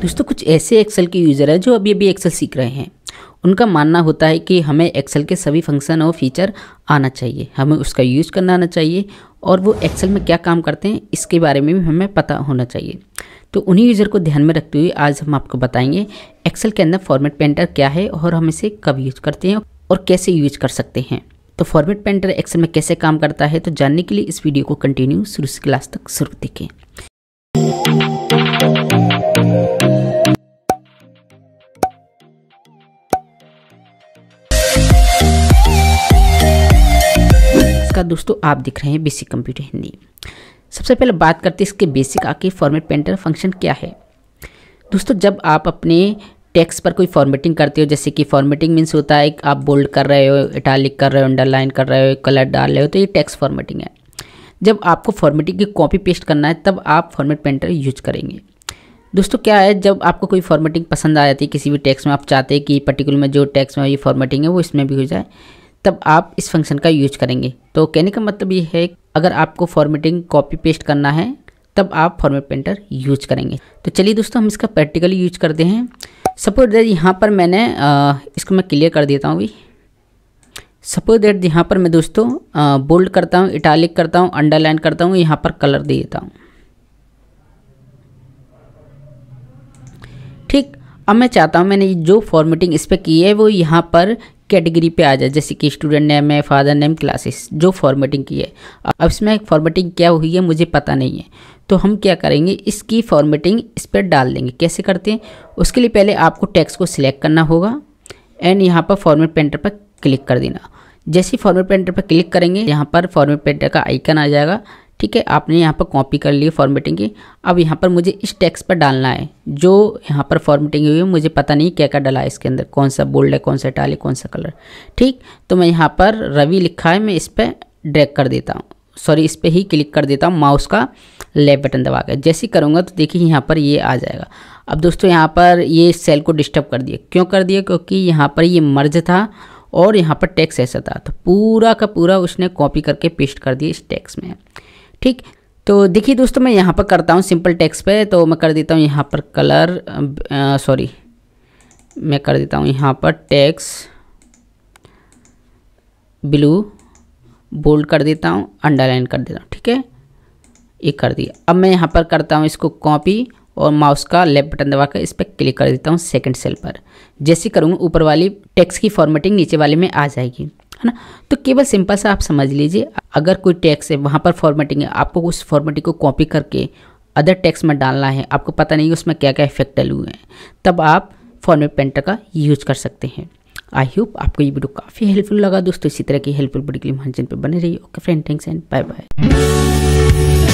दोस्तों कुछ ऐसे एक्सेल के यूज़र हैं जो अभी अभी एक्सेल सीख रहे हैं उनका मानना होता है कि हमें एक्सेल के सभी फंक्शन और फीचर आना चाहिए हमें उसका यूज़ करना आना चाहिए और वो एक्सेल में क्या काम करते हैं इसके बारे में भी हमें पता होना चाहिए तो उन्हीं यूज़र को ध्यान में रखते हुए आज हम आपको बताएंगे एक्सेल के अंदर फॉर्मेट पेंटर क्या है और हम इसे कब यूज करते हैं और कैसे यूज कर सकते हैं तो फॉर्मेट पेंटर एक्सेल में कैसे काम करता है तो जानने के लिए इस वीडियो को कंटिन्यू शुरू से क्लास तक शुरू देखें नमस्कार दोस्तों आप देख रहे हैं बेसिक कंप्यूटर हिंदी सबसे पहले बात करते हैं इसके बेसिक आके फॉर्मेट पेंटर फंक्शन क्या है दोस्तों जब आप अपने टेक्स्ट पर कोई फॉर्मेटिंग करते हो जैसे कि फॉर्मेटिंग मीन्स होता है आप बोल्ड कर रहे हो इटालिक कर रहे हो अंडरलाइन कर रहे हो कलर डाल रहे हो तो ये टेक्स्ट फॉर्मेटिंग है जब आपको फॉर्मेटिंग की कॉपी पेस्ट करना है तब आप फॉर्मेट पेंटर यूज करेंगे दोस्तों क्या है जब आपको कोई फॉर्मेटिंग पसंद आ जाती है किसी भी टेक्स्ट में आप चाहते हैं कि पर्टिकुलर में जो टेक्स्ट में ये फॉर्मेटिंग है वो इसमें भी हो जाए तब आप इस फंक्शन का यूज करेंगे तो कहने का मतलब ये है अगर आपको फॉर्मेटिंग कॉपी पेस्ट करना है तब आप फॉर्मेट पेंटर यूज करेंगे तो चलिए दोस्तों हम इसका प्रैक्टिकली यूज करते हैं सपोज दैट यहाँ पर मैंने आ, इसको मैं क्लियर कर देता हूँ अभी सपोज दैट यहाँ पर मैं दोस्तों बोल्ड करता हूँ इटालिक करता हूँ अंडरलाइन करता हूँ यहाँ पर कलर दे देता हूँ ठीक अब मैं चाहता हूँ मैंने जो फॉर्मेटिंग इस पर की है वो यहाँ पर कैटेगरी पे आ जाए जैसे कि स्टूडेंट नेम है फादर नेम क्लासेस जो फॉर्मेटिंग की है अब इसमें फॉर्मेटिंग क्या हुई है मुझे पता नहीं है तो हम क्या करेंगे इसकी फॉर्मेटिंग इस पर डाल देंगे कैसे करते हैं उसके लिए पहले आपको टैक्स को सिलेक्ट करना होगा एंड यहाँ पर फॉर्मेट पेंटर पर क्लिक कर देना जैसे फॉर्मेट पेंटर पर क्लिक करेंगे यहाँ पर फॉर्मेट पेंटर का आइकन आ जाएगा ठीक है आपने यहाँ पर कॉपी कर ली फॉर्मेटिंग की अब यहाँ पर मुझे इस टैक्स पर डालना है जो यहाँ पर फॉर्मेटिंग हुई है मुझे पता नहीं क्या क्या डाला है इसके अंदर कौन सा बोल्ड है कौन सा टाली कौन सा कलर ठीक तो मैं यहाँ पर रवि लिखा है मैं इस पर ड्रैग कर देता हूँ सॉरी इस पर ही क्लिक कर देता हूँ माउस का लेफ्ट बटन दबा के जैसे ही करूँगा तो देखिए यहाँ पर ये आ जाएगा अब दोस्तों यहाँ पर ये सेल को डिस्टर्ब कर दिया क्यों कर दिया क्योंकि यहाँ पर ये मर्ज था और यहाँ पर टैक्स ऐसा था तो पूरा का पूरा उसने कॉपी करके पेस्ट कर दिया इस टैक्स में ठीक तो देखिए दोस्तों मैं यहाँ पर करता हूँ सिंपल टेक्स पे तो मैं कर देता हूँ यहाँ पर कलर सॉरी मैं कर देता हूँ यहाँ पर टैक्स ब्लू बोल्ड कर देता हूँ अंडरलाइन कर देता हूँ ठीक है ये कर दिया अब मैं यहाँ पर करता हूँ इसको कॉपी और माउस का लेफ्ट बटन दबा कर इस पर क्लिक कर देता हूँ सेकंड सेल पर जैसे करूँगा ऊपर वाली टेक्स की फॉर्मेटिंग नीचे वाले में आ जाएगी है ना तो केवल सिंपल सा आप समझ लीजिए अगर कोई टैक्स है वहाँ पर फॉर्मेटिंग है आपको उस फॉर्मेटिंग को कॉपी करके अदर टैक्स में डालना है आपको पता नहीं है उसमें क्या क्या इफेक्ट डल हुए हैं तब आप फॉर्मेट पेंटर का यूज कर सकते हैं आई होप आपको ये वीडियो काफ़ी हेल्पफुल लगा दोस्तों इसी तरह की हेल्पफुल वीडियो के लिए हमारे चैनल पर बने रहिए okay friend thanks and bye bye